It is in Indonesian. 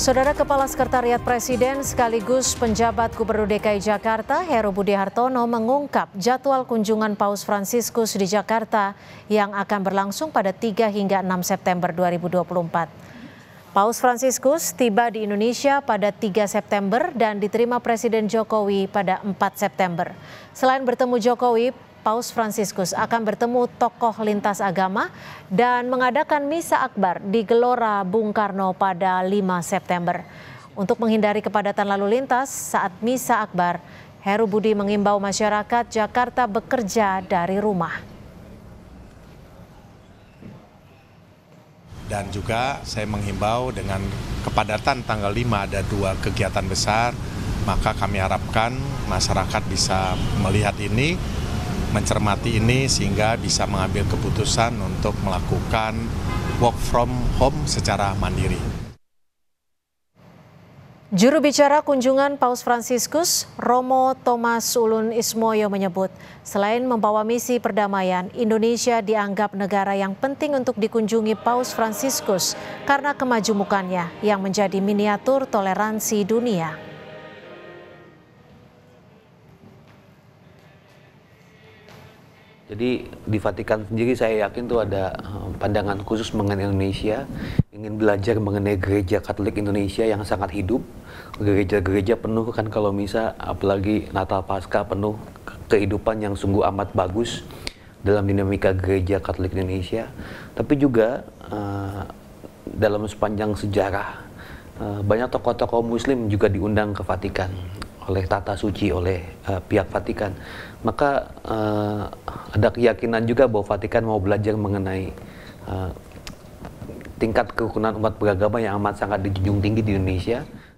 Saudara Kepala Sekretariat Presiden sekaligus penjabat Gubernur DKI Jakarta Heru Budi Hartono mengungkap jadwal kunjungan Paus Fransiskus di Jakarta yang akan berlangsung pada 3 hingga 6 September 2024. Paus Fransiskus tiba di Indonesia pada 3 September dan diterima Presiden Jokowi pada 4 September. Selain bertemu Jokowi, Paus Franciscus akan bertemu tokoh lintas agama dan mengadakan misa akbar di Gelora Bung Karno pada 5 September. Untuk menghindari kepadatan lalu lintas saat misa akbar, Heru Budi mengimbau masyarakat Jakarta bekerja dari rumah. Dan juga saya menghimbau dengan kepadatan tanggal 5 ada dua kegiatan besar, maka kami harapkan masyarakat bisa melihat ini mencermati ini sehingga bisa mengambil keputusan untuk melakukan work from home secara mandiri. Juru bicara kunjungan Paus Fransiskus, Romo Thomas Ulun Ismoyo menyebut, selain membawa misi perdamaian, Indonesia dianggap negara yang penting untuk dikunjungi Paus Fransiskus karena kemajumukannya yang menjadi miniatur toleransi dunia. Jadi di Vatikan sendiri saya yakin tuh ada eh, pandangan khusus mengenai Indonesia, ingin belajar mengenai gereja Katolik Indonesia yang sangat hidup. Gereja-gereja penuh kan kalau misa apalagi Natal Pasca penuh kehidupan yang sungguh amat bagus dalam dinamika gereja Katolik Indonesia. Tapi juga uh, dalam sepanjang sejarah uh, banyak tokoh-tokoh muslim juga diundang ke Vatikan oleh tata suci oleh uh, pihak Vatikan. Maka uh, ada keyakinan juga bahwa Vatikan mau belajar mengenai uh, tingkat kerukunan umat beragama yang amat sangat dijunjung tinggi di Indonesia.